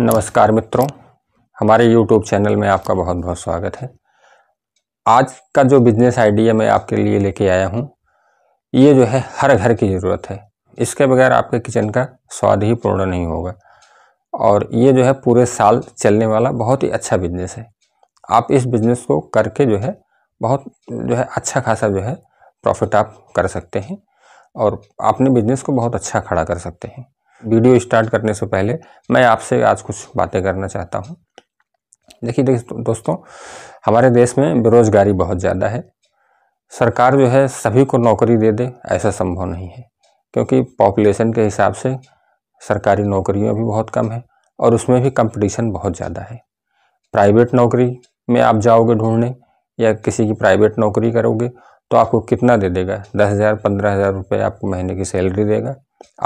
नमस्कार मित्रों हमारे यूट्यूब चैनल में आपका बहुत बहुत स्वागत है आज का जो बिजनेस आइडिया मैं आपके लिए लेके आया हूँ ये जो है हर घर की ज़रूरत है इसके बगैर आपके किचन का स्वाद ही पूर्ण नहीं होगा और ये जो है पूरे साल चलने वाला बहुत ही अच्छा बिजनेस है आप इस बिजनेस को करके जो है बहुत जो है अच्छा खासा जो है प्रॉफिट आप कर सकते हैं और अपने बिजनेस को बहुत अच्छा खड़ा कर सकते हैं वीडियो स्टार्ट करने से पहले मैं आपसे आज कुछ बातें करना चाहता हूँ देखिए देखिए दोस्तों हमारे देश में बेरोज़गारी बहुत ज़्यादा है सरकार जो है सभी को नौकरी दे दे ऐसा संभव नहीं है क्योंकि पॉपुलेशन के हिसाब से सरकारी नौकरियों भी बहुत कम है और उसमें भी कंपटीशन बहुत ज़्यादा है प्राइवेट नौकरी में आप जाओगे ढूंढने या किसी की प्राइवेट नौकरी करोगे तो आपको कितना दे देगा दस हज़ार पंद्रह हज़ार रुपये आपको महीने की सैलरी देगा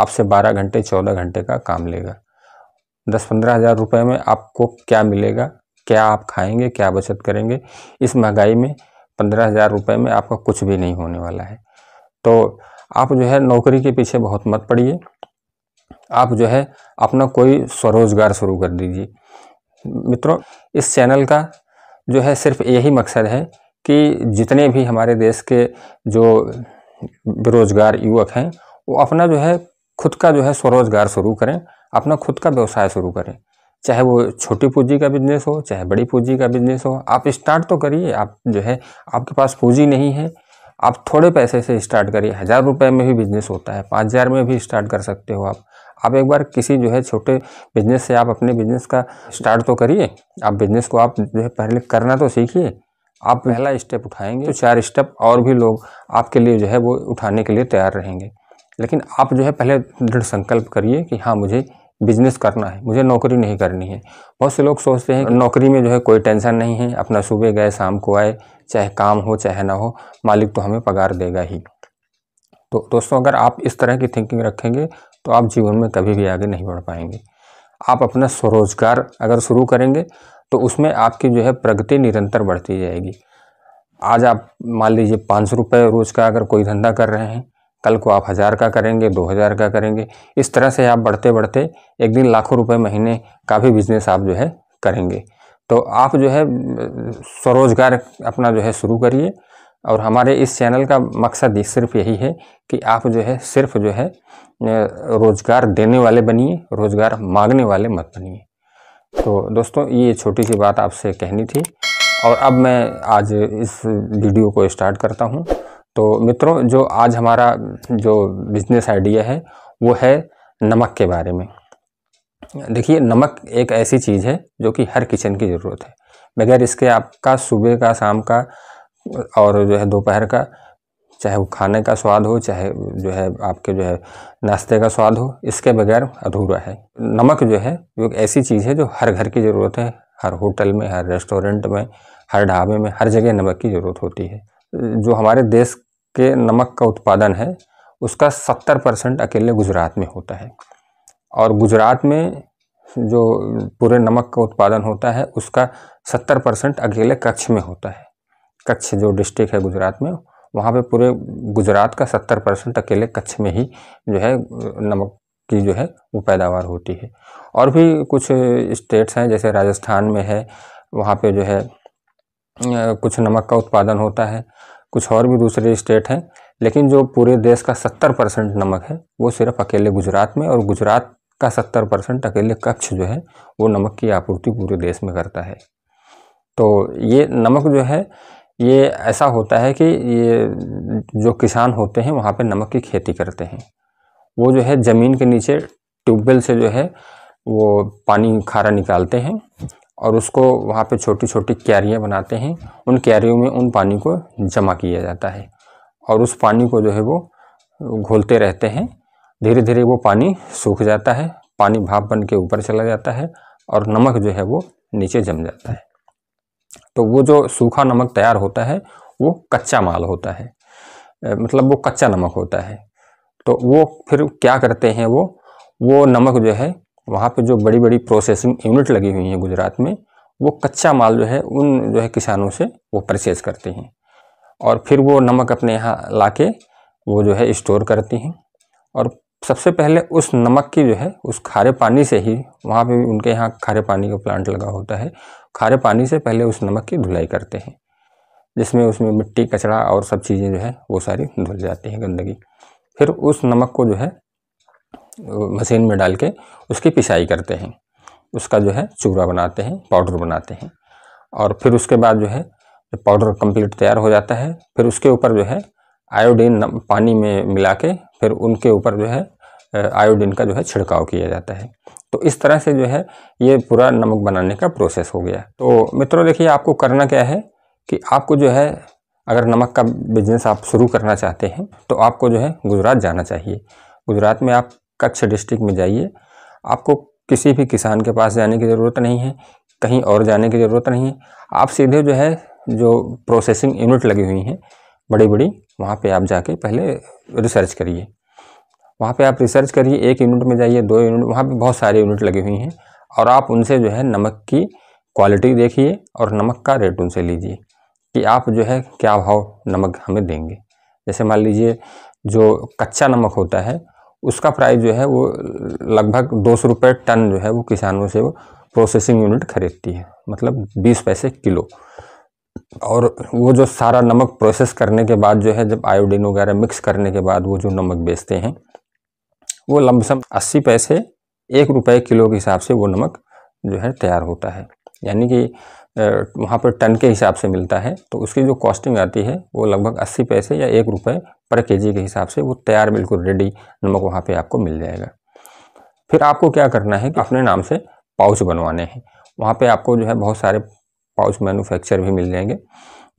आपसे बारह घंटे चौदह घंटे का काम लेगा दस पंद्रह हज़ार रुपये में आपको क्या मिलेगा क्या आप खाएंगे क्या बचत करेंगे इस महंगाई में पंद्रह हज़ार रुपये में आपका कुछ भी नहीं होने वाला है तो आप जो है नौकरी के पीछे बहुत मत पड़िए आप जो है अपना कोई स्वरोजगार शुरू कर दीजिए मित्रों इस चैनल का जो है सिर्फ यही मकसद है कि जितने भी हमारे देश के जो बेरोज़गार युवक हैं वो अपना जो है खुद का जो है स्वरोजगार शुरू करें अपना खुद का व्यवसाय शुरू करें चाहे वो छोटी पूंजी का बिजनेस हो चाहे बड़ी पूंजी का बिजनेस हो आप स्टार्ट तो करिए आप जो है आपके पास पूंजी नहीं है आप थोड़े पैसे से स्टार्ट करिए हज़ार रुपये में भी बिजनेस होता है पाँच हज़ार में भी स्टार्ट कर सकते हो आप आप एक बार किसी जो है छोटे बिजनेस से आप अपने बिजनेस का स्टार्ट तो करिए आप बिजनेस को आप जो है पहले करना तो सीखिए आप पहला स्टेप उठाएंगे तो चार स्टेप और भी लोग आपके लिए जो है वो उठाने के लिए तैयार रहेंगे लेकिन आप जो है पहले दृढ़ संकल्प करिए कि हाँ मुझे बिजनेस करना है मुझे नौकरी नहीं करनी है बहुत से लोग सोचते हैं नौकरी में जो है कोई टेंशन नहीं है अपना सुबह गए शाम को आए चाहे काम हो चाहे ना हो मालिक तो हमें पगार देगा ही तो दोस्तों अगर आप इस तरह की थिंकिंग रखेंगे तो आप जीवन में कभी भी आगे नहीं बढ़ पाएंगे आप अपना स्वरोजगार अगर शुरू करेंगे तो उसमें आपकी जो है प्रगति निरंतर बढ़ती जाएगी आज आप मान लीजिए पाँच सौ रुपये रोज़ का अगर कोई धंधा कर रहे हैं कल को आप हज़ार का करेंगे दो हज़ार का करेंगे इस तरह से आप बढ़ते बढ़ते एक दिन लाखों रुपए महीने का भी बिज़नेस आप जो है करेंगे तो आप जो है स्वरोजगार अपना जो है शुरू करिए और हमारे इस चैनल का मकसद सिर्फ यही है कि आप जो है सिर्फ जो है रोज़गार देने वाले बनिए रोज़गार मांगने वाले मत बनिए तो दोस्तों ये छोटी सी बात आपसे कहनी थी और अब मैं आज इस वीडियो को स्टार्ट करता हूँ तो मित्रों जो आज हमारा जो बिजनेस आइडिया है वो है नमक के बारे में देखिए नमक एक ऐसी चीज़ है जो कि हर किचन की ज़रूरत है बगैर इसके आपका सुबह का शाम का और जो है दोपहर का चाहे वो खाने का स्वाद हो चाहे जो है आपके जो है नाश्ते का स्वाद हो इसके बगैर अधूरा है नमक जो है वो ऐसी चीज़ है जो हर घर की ज़रूरत है हर होटल में हर रेस्टोरेंट में हर ढाबे में हर जगह नमक की ज़रूरत होती है हम्म। जो हमारे देश के नमक का उत्पादन है उसका सत्तर परसेंट अकेले गुजरात में होता है और गुजरात में जो पूरे नमक का उत्पादन होता है उसका सत्तर परसेंट अकेले कच्छ में होता है कच्छ जो डिस्ट्रिक्ट है गुजरात में वहाँ पे पूरे गुजरात का सत्तर परसेंट अकेले कच्छ में ही जो है नमक की जो है वो पैदावार होती है और भी कुछ स्टेट्स हैं जैसे राजस्थान में है वहाँ पर जो है कुछ नमक का उत्पादन होता है कुछ और भी दूसरे स्टेट हैं लेकिन जो पूरे देश का सत्तर परसेंट नमक है वो सिर्फ अकेले गुजरात में और गुजरात का सत्तर परसेंट अकेले कच्छ जो है वो नमक की आपूर्ति पूरे देश में करता है तो ये नमक जो है ये ऐसा होता है कि ये जो किसान होते हैं वहाँ पर नमक की खेती करते हैं वो जो है ज़मीन के नीचे ट्यूबवेल से जो है वो पानी खारा निकालते हैं और उसको वहाँ पे छोटी छोटी क्यारियाँ बनाते हैं उन क्यारियों में उन पानी को जमा किया जाता है और उस पानी को जो है वो घोलते रहते हैं धीरे धीरे वो पानी सूख जाता है पानी भाप बन के ऊपर चला जाता है और नमक जो है वो नीचे जम जाता है तो वो जो सूखा नमक तैयार होता है वो कच्चा माल होता है मतलब वो कच्चा नमक होता है तो वो फिर क्या करते हैं वो वो नमक जो है वहाँ पे जो बड़ी बड़ी प्रोसेसिंग यूनिट लगी हुई हैं गुजरात में वो कच्चा माल जो है उन जो है किसानों से वो परचेज़ करते हैं और फिर वो नमक अपने यहाँ ला के वो जो है स्टोर करती हैं और सबसे पहले उस नमक की जो है उस खारे पानी से ही वहाँ पे उनके यहाँ खारे पानी का प्लांट लगा होता है खारे पानी से पहले उस नमक की धुलाई करते हैं जिसमें उसमें मिट्टी कचरा और सब चीज़ें जो है वो सारी धुल जाती हैं गंदगी फिर उस नमक को जो है मशीन में डाल के उसकी पिसाई करते हैं उसका जो है चूरा बनाते हैं पाउडर बनाते हैं और फिर उसके बाद जो है पाउडर कंप्लीट तैयार हो जाता है फिर उसके ऊपर जो है आयोडीन पानी में मिला के फिर उनके ऊपर जो है आयोडीन का जो है छिड़काव किया जाता है तो इस तरह से जो है ये पूरा नमक बनाने का प्रोसेस हो गया तो मित्रों देखिए आपको करना क्या है कि आपको जो है अगर नमक का बिजनेस आप शुरू करना चाहते हैं तो आपको जो है गुजरात जाना चाहिए गुजरात में आप कच्छ डिस्ट्रिक्ट में जाइए आपको किसी भी किसान के पास जाने की ज़रूरत नहीं है कहीं और जाने की ज़रूरत नहीं है आप सीधे जो है जो प्रोसेसिंग यूनिट लगी हुई हैं बड़ी बड़ी वहाँ पे आप जाके पहले रिसर्च करिए वहाँ पे आप रिसर्च करिए एक यूनिट में जाइए दो यूनिट वहाँ पे बहुत सारे यूनिट लगी हुई हैं और आप उनसे जो है नमक की क्वालिटी देखिए और नमक का रेट उनसे लीजिए कि आप जो है क्या भाव नमक हमें देंगे जैसे मान लीजिए जो कच्चा नमक होता है उसका प्राइस जो है वो लगभग दो सौ रुपये टन जो है वो किसानों से वो प्रोसेसिंग यूनिट खरीदती है मतलब बीस पैसे किलो और वो जो सारा नमक प्रोसेस करने के बाद जो है जब आयोडीन वगैरह मिक्स करने के बाद वो जो नमक बेचते हैं वो लमसम अस्सी पैसे एक रुपये किलो के हिसाब से वो नमक जो है तैयार होता है यानी कि वहाँ पर टन के हिसाब से मिलता है तो उसकी जो कॉस्टिंग आती है वो लगभग अस्सी पैसे या एक रुपये पर के के हिसाब से वो तैयार बिल्कुल रेडी नमक वहाँ पर आपको मिल जाएगा फिर आपको क्या करना है कि अपने नाम से पाउच बनवाने हैं वहाँ पे आपको जो है बहुत सारे पाउच मैन्युफैक्चर भी मिल जाएंगे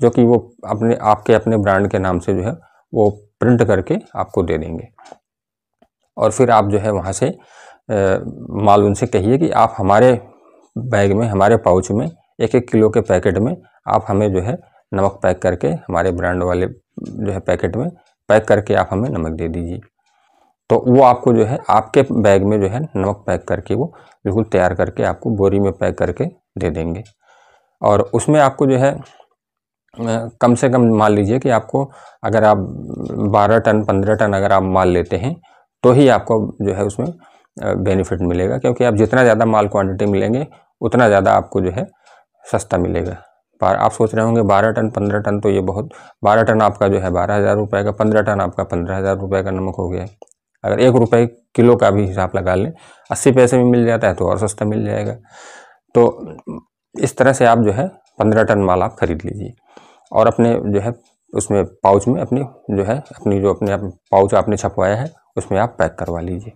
जो कि वो अपने आपके अपने ब्रांड के नाम से जो है वो प्रिंट करके आपको दे देंगे और फिर आप जो है वहाँ से माल उनसे कहिए कि आप हमारे बैग में हमारे पाउच में एक एक किलो के पैकेट में आप हमें जो है नमक पैक करके हमारे ब्रांड वाले जो है पैकेट में पैक करके आप हमें नमक दे दीजिए तो वो आपको जो है आपके बैग में जो है नमक पैक करके वो बिल्कुल तैयार करके आपको बोरी में पैक करके दे देंगे और उसमें आपको जो है कम से कम मान लीजिए कि आपको अगर आप 12 टन 15 टन अगर आप माल लेते हैं तो ही आपको जो है उसमें बेनिफिट मिलेगा क्योंकि आप जितना ज़्यादा माल क्वांटिटी मिलेंगे उतना ज़्यादा आपको जो है सस्ता मिलेगा आप सोच रहे होंगे बारह टन पंद्रह टन तो ये बहुत बारह टन आपका जो है बारह हज़ार रुपये का पंद्रह टन आपका पंद्रह हज़ार रुपये का नमक हो गया अगर एक रुपये किलो का भी हिसाब लगा लें अस्सी पैसे में मिल जाता है तो और सस्ता मिल जाएगा तो इस तरह से आप जो है पंद्रह टन माल आप खरीद लीजिए और अपने जो है उसमें पाउच में अपनी जो है अपनी जो अपने आप पाउच आपने छपवाया है उसमें आप पैक करवा लीजिए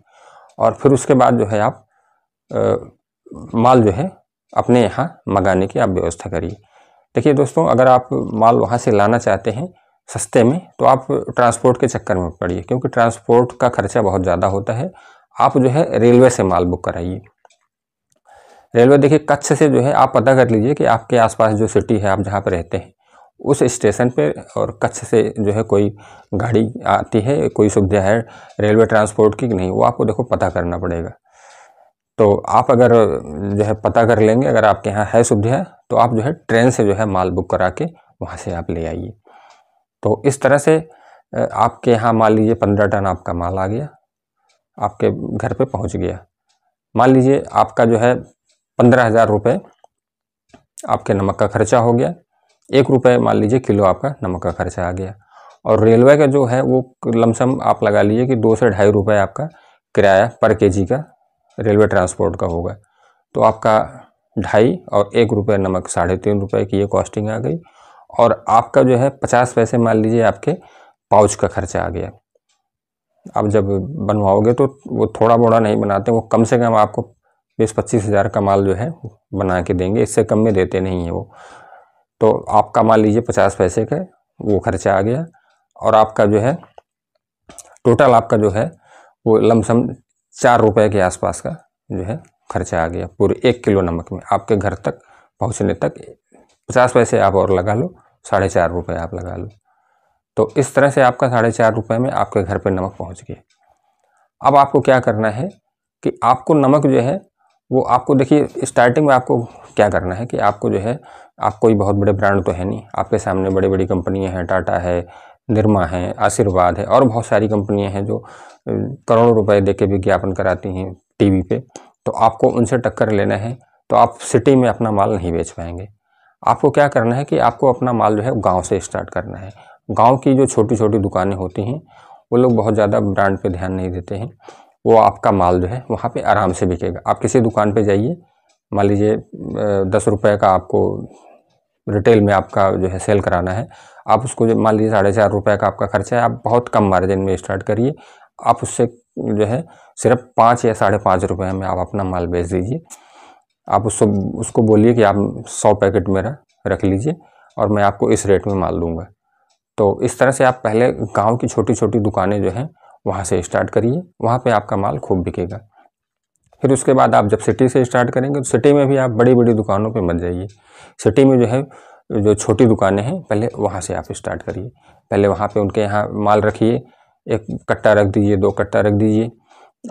और फिर उसके बाद जो है आप आ, माल जो है अपने यहाँ मंगाने की आप व्यवस्था करिए देखिए दोस्तों अगर आप माल वहाँ से लाना चाहते हैं सस्ते में तो आप ट्रांसपोर्ट के चक्कर में पड़िए क्योंकि ट्रांसपोर्ट का खर्चा बहुत ज़्यादा होता है आप जो है रेलवे से माल बुक कराइए रेलवे देखिए कच्छ से जो है आप पता कर लीजिए कि आपके आसपास जो सिटी है आप जहाँ पर रहते हैं उस स्टेशन पे और कच्छ से जो है कोई गाड़ी आती है कोई सुविधा है रेलवे ट्रांसपोर्ट की नहीं वो आपको देखो पता करना पड़ेगा तो आप अगर जो है पता कर लेंगे अगर आपके यहाँ है सुविधा तो आप जो है ट्रेन से जो है माल बुक करा के वहाँ से आप ले आइए तो इस तरह से आपके यहाँ मान लीजिए पंद्रह टन आपका माल आ गया आपके घर पे पहुँच गया मान लीजिए आपका जो है पंद्रह हज़ार रुपये आपके नमक का खर्चा हो गया एक रुपये मान लीजिए किलो आपका नमक का खर्चा आ गया और रेलवे का जो है वो लमसम आप लगा लीजिए कि दो से ढाई रुपये आपका किराया पर के का रेलवे ट्रांसपोर्ट का होगा तो आपका ढाई और एक रुपये नमक साढ़े तीन रुपये की ये कॉस्टिंग आ गई और आपका जो है पचास पैसे मान लीजिए आपके पाउच का खर्चा आ गया आप जब बनवाओगे तो वो थोड़ा मोड़ा नहीं बनाते वो कम से कम आपको बीस पच्चीस हज़ार का माल जो है बना के देंगे इससे कम में देते नहीं हैं वो तो आपका मान लीजिए पचास पैसे का वो खर्चा आ गया और आपका जो है टोटल आपका जो है वो लमसम चार रुपये के आसपास का जो है खर्चा आ गया पूरे एक किलो नमक में आपके घर तक पहुंचने तक पचास पैसे आप और लगा लो साढ़े चार रुपये आप लगा लो तो इस तरह से आपका साढ़े चार रुपये में आपके घर पर नमक पहुँच गया अब आपको क्या करना है कि आपको नमक जो है वो आपको देखिए स्टार्टिंग में आपको क्या करना है कि आपको जो है आप कोई बहुत बड़े ब्रांड तो है नहीं आपके सामने बड़ी बड़ी कंपनियाँ हैं टाटा है निर्मा है आशीर्वाद है और बहुत सारी कंपनियां हैं जो करोड़ों रुपए दे के विज्ञापन कराती हैं टीवी पे तो आपको उनसे टक्कर लेना है तो आप सिटी में अपना माल नहीं बेच पाएंगे आपको क्या करना है कि आपको अपना माल जो है गांव से स्टार्ट करना है गांव की जो छोटी छोटी दुकानें होती हैं वो लोग बहुत ज़्यादा ब्रांड पर ध्यान नहीं देते हैं वो आपका माल जो है वहाँ पर आराम से बिकेगा आप किसी दुकान पर जाइए मान लीजिए दस रुपये का आपको रिटेल में आपका जो है सेल कराना है आप उसको जो मान लीजिए साढ़े चार रुपये का आपका खर्चा है आप बहुत कम मार्जिन में स्टार्ट करिए आप उससे जो है सिर्फ पाँच या साढ़े पाँच रुपये में आप अपना माल बेच दीजिए आप उसको उसको बोलिए कि आप सौ पैकेट मेरा रख लीजिए और मैं आपको इस रेट में माल दूँगा तो इस तरह से आप पहले गाँव की छोटी छोटी दुकानें जो हैं वहाँ से स्टार्ट करिए वहाँ पर आपका माल खूब बिकेगा फिर उसके बाद आप जब सिटी से स्टार्ट करेंगे तो सिटी में भी आप बड़ी बड़ी दुकानों पे मत जाइए सिटी में जो है जो छोटी दुकानें हैं पहले वहाँ से आप स्टार्ट करिए पहले वहाँ पे उनके यहाँ माल रखिए एक कट्टा रख दीजिए दो कट्टा रख दीजिए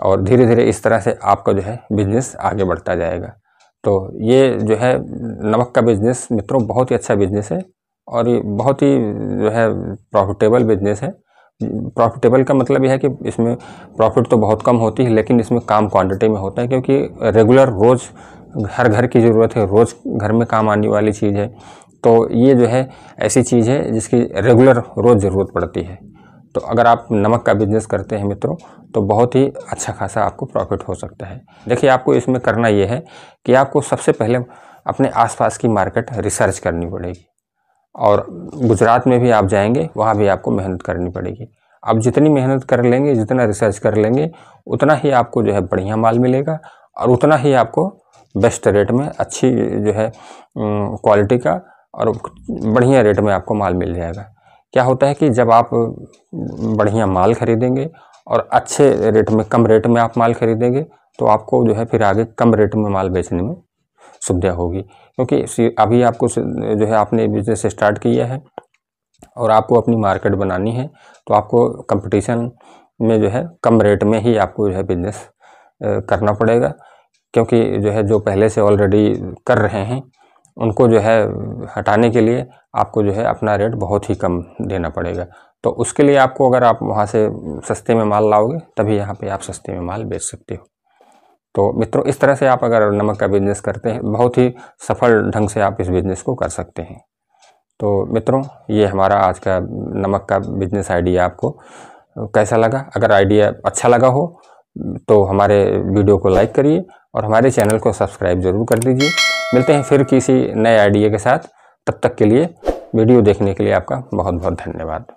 और धीरे धीरे इस तरह से आपका जो है बिजनेस आगे बढ़ता जाएगा तो ये जो है नमक का बिज़नेस मित्रों बहुत ही अच्छा बिज़नेस है और ये बहुत ही जो है प्रॉफिटेबल बिज़नेस है प्रॉफिटेबल का मतलब यह है कि इसमें प्रॉफिट तो बहुत कम होती है लेकिन इसमें काम क्वांटिटी में होता है क्योंकि रेगुलर रोज़ हर घर की ज़रूरत है रोज़ घर में काम आने वाली चीज़ है तो ये जो है ऐसी चीज़ है जिसकी रेगुलर रोज़ ज़रूरत पड़ती है तो अगर आप नमक का बिज़नेस करते हैं मित्रों तो बहुत ही अच्छा खासा आपको प्रॉफिट हो सकता है देखिए आपको इसमें करना ये है कि आपको सबसे पहले अपने आसपास की मार्केट रिसर्च करनी पड़ेगी और गुजरात में भी आप जाएंगे वहाँ भी आपको मेहनत करनी पड़ेगी आप जितनी मेहनत कर लेंगे जितना रिसर्च कर लेंगे उतना ही आपको जो है बढ़िया माल मिलेगा और उतना ही आपको बेस्ट रेट में अच्छी जो है क्वालिटी का और बढ़िया रेट में आपको माल मिल जाएगा क्या होता है कि जब आप बढ़िया माल खरीदेंगे और अच्छे रेट में कम रेट में आप माल खरीदेंगे तो आपको जो है फिर आगे कम रेट में माल बेचने में सुविधा होगी क्योंकि अभी आपको जो है आपने बिजनेस स्टार्ट किया है और आपको अपनी मार्केट बनानी है तो आपको कंपटीशन में जो है कम रेट में ही आपको जो है बिजनेस करना पड़ेगा क्योंकि जो है जो पहले से ऑलरेडी कर रहे हैं उनको जो है हटाने के लिए आपको जो है अपना रेट बहुत ही कम देना पड़ेगा तो उसके लिए आपको अगर आप वहाँ से सस्ते में माल लाओगे तभी यहाँ पे आप सस्ते में माल बेच सकते हो तो मित्रों इस तरह से आप अगर नमक का बिजनेस करते हैं बहुत ही सफल ढंग से आप इस बिज़नेस को कर सकते हैं तो मित्रों ये हमारा आज का नमक का बिजनेस आइडिया आपको कैसा लगा अगर आइडिया अच्छा लगा हो तो हमारे वीडियो को लाइक करिए और हमारे चैनल को सब्सक्राइब ज़रूर कर दीजिए मिलते हैं फिर किसी नए आइडिया के साथ तब तक के लिए वीडियो देखने के लिए आपका बहुत बहुत धन्यवाद